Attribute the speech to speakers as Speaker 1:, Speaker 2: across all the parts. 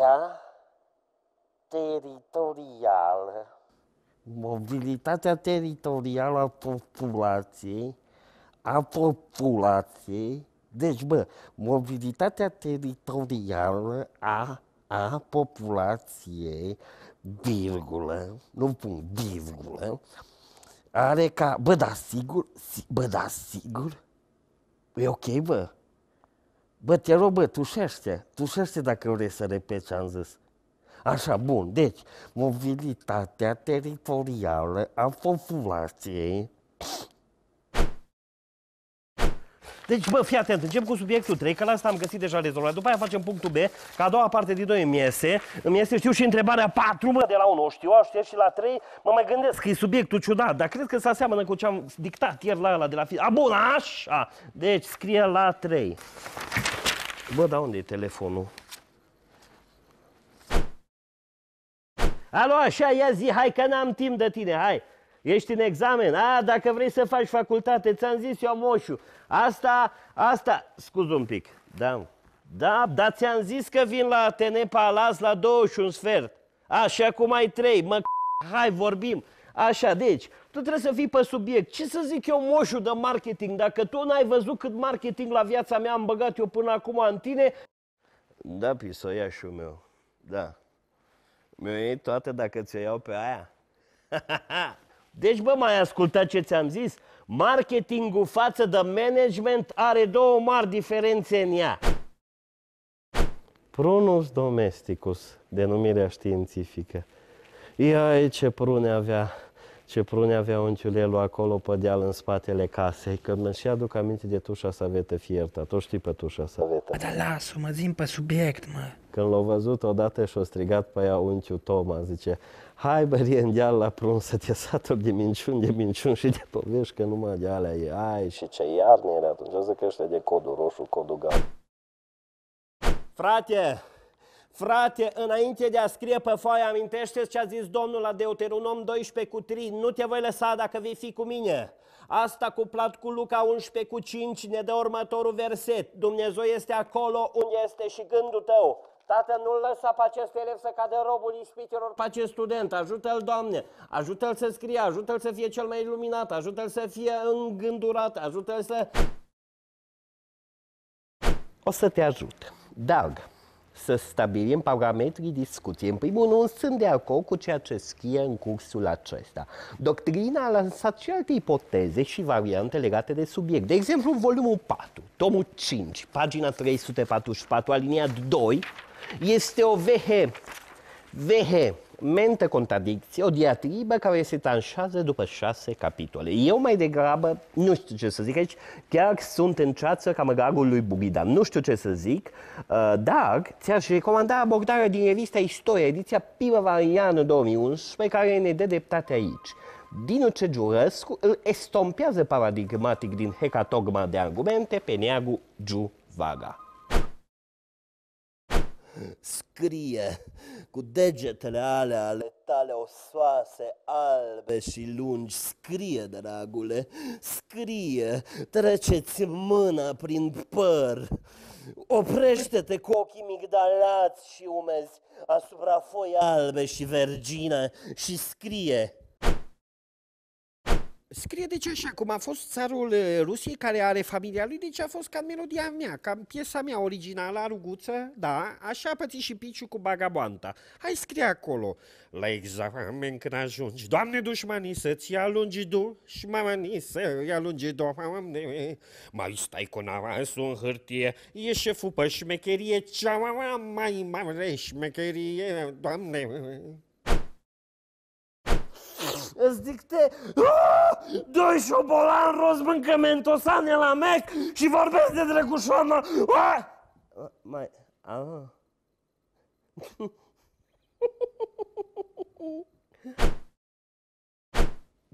Speaker 1: política territorial Mobilitatea teritorială a populației, a populației, deci, bă, mobilitatea teritorială a, a populației, virgulă, nu pun virgulă, are ca, bă, da, sigur, si, bă, da, sigur, e ok, bă, Bă, te rog, bă, tușește, tușește dacă vrei să repeți ce am zis. Așa, bun, deci, mobilitatea teritorială a populației. Deci, bă, fii atent, încep cu subiectul 3, că la asta am găsit deja rezolvat. După aia facem punctul B, ca a doua parte din 2 îmi iese. Îmi iese, știu, și întrebarea 4, mă, de la 1, știu, știu, și la 3, mă mai gândesc e subiectul ciudat, dar cred că se aseamănă cu ce am dictat ieri la ăla de la fi. A, bun, așa! Deci, scrie la 3. Bă, dar unde e telefonul? Alo, așa, ia zi, hai că n-am timp de tine, hai. Ești în examen. A, dacă vrei să faci facultate, ți-am zis eu, moșu. Asta, asta, scuz un pic. Da, da, dar ți-am zis că vin la Atene Palace la 21 sfert. A, și acum ai trei, mă, hai, vorbim. Așa, deci, tu trebuie să fii pe subiect. Ce să zic eu, moșu de marketing, dacă tu n-ai văzut cât marketing la viața mea am băgat eu până acum în tine? Da, pisoiașul meu, da. Mi-o iei toate dacă ți-o iau pe aia. deci, bă, mai ascultat ce ți-am zis? Marketingul față de management are două mari diferențe în ea. Prunus domesticus, denumirea științifică. Ia ce prune avea ce prune avea ciulelu acolo pe deal în spatele casei, că mă și aduc aminte de tușa savetă fiertă, tu știi pe tușa savetă. Dar lasă-mă, zim pe subiect, mă. Când l-au văzut odată și-o strigat pe ea unciu Toma, zice, hai bărie în deal la prun să te saturi de minciuni, de minciuni și de povești, că numai de alea e, ai, și ce iarnă era atunci, zic că ăștia de codul roșu, codul gal. Frate, Frate, înainte de a scrie pe foaie, amintește ce a zis Domnul la Deuteronom 12 cu 3, nu te voi lăsa dacă vei fi cu mine. Asta cuplat cu Luca 11 cu 5 ne dă următorul verset. Dumnezeu este acolo unde este și gândul tău. Tată, nu-l lăsa pe acest elev să cadă robul ispitelor pe acest student. Ajută-l, Doamne! Ajută-l să scrie, ajută-l să fie cel mai iluminat, ajută-l să fie îngândurat, ajută-l să... O să te ajut. Dag să stabilim parametrii discuției. În primul rând, sunt de acord cu ceea ce scrie în cursul acesta. Doctrina a lansat și alte ipoteze și variante legate de subiect. De exemplu, volumul 4, tomul 5, pagina 344, alinia 2, este o vehe, vehe, mente contradicție, o diatribă care se tranșează după șase capitole. Eu mai degrabă nu știu ce să zic aici, chiar sunt în ceață măgarul lui Bugidan. Nu știu ce să zic, uh, dar ți-aș recomanda abordarea din revista Istoria, ediția Pilovariană 2011, care ne dă dreptate aici. Dinu Cegurăscu îl estompează paradigmatic din hecatogma de argumente pe neagul Giu Vaga. Scrie cu degetele ale ale tale osoase, albe și lungi, scrie, dragule, scrie, treceți mâna prin păr, oprește-te cu ochii migdalați și umezi asupra foi albe și vergine și scrie. Scrie deci așa, cum a fost țarul Rusiei care are familia lui, deci a fost ca melodia mea, ca piesa mea originală, ruguță, da, așa păți și Piciu cu bagaboanta. Hai scrie acolo, la examen când ajungi, Doamne dușmanii să-ți alungi dușmanii să-i alungi, Doamne, mai stai cu nava, sunt hârtie, e șeful pe șmecherie, cea mai mare șmecherie, Doamne îți dicte ah! Doi șobolan roz mâncă mentosane la mec și vorbesc de drăgușoană ah! ah, Mai... Ah.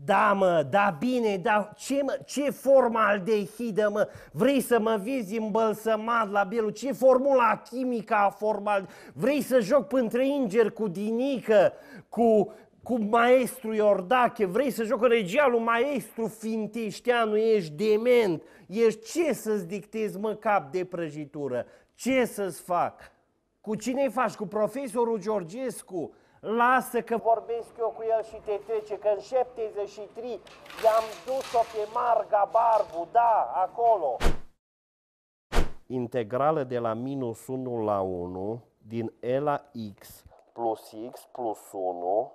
Speaker 1: Da, mă, da, bine, da, ce, mă, ce formaldehidă, mă, vrei să mă vizi îmbălsămat la bielul, ce formula chimică a formal, vrei să joc printre ingeri cu dinică, cu cu maestru Iordache, vrei să joci regia lui maestru nu ești dement, ești ce să-ți dictezi mă cap de prăjitură, ce să-ți fac? Cu cine faci? Cu profesorul Georgescu? Lasă că vorbesc eu cu el și te trece, că în 73 i-am dus-o pe Marga Barbu, da, acolo. Integrală de la minus 1 la 1 din E la X plus X plus 1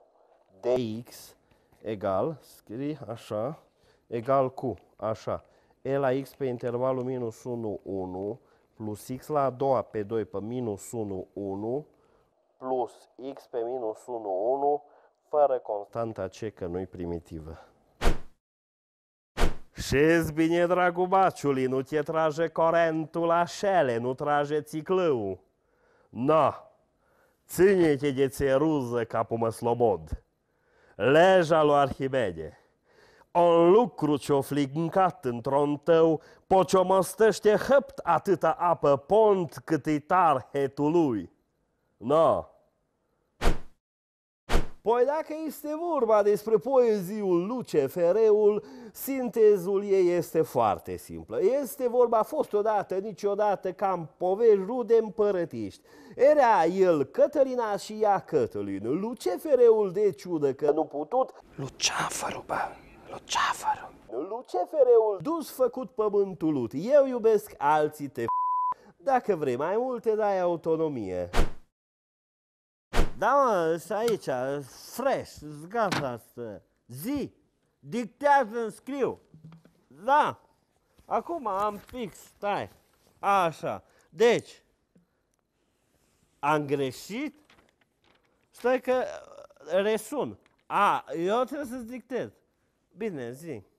Speaker 1: dx egal, scrie așa, egal cu, așa, e la x pe intervalul minus 1, 1, plus x la a doua pe 2 pe minus 1, 1, plus x pe minus 1, 1, fără constanta C, că nu-i primitivă. Șezi bine, dragul baciului, nu te trage corentul la șele, nu trage țiclău. Na, ține-te de țeruză capul mă slobod leja lui Arhimede. Un lucru ce-o flincat într-un tău, pociomostește hăpt atâta apă pont cât i tar lui. No, Poi dacă este vorba despre poeziul Lucefereul, sintezul ei este foarte simplă. Este vorba, fost odată, niciodată, cam povești rude împărătiști. Era el Cătălina și ea Cătălin. Lucefereul de ciudă că nu putut... Luceafărul, bă, Luceafărul. Lucefereul dus făcut pământul lut. Eu iubesc alții te... Dacă vrei mai multe, dai autonomie. Da, mă, și aici, fresh, gata, zi, dictează îmi scriu. Da, acum am fix, stai, așa. Deci, am greșit? Stai că resun. A, eu trebuie să-ți dictez. Bine, zi.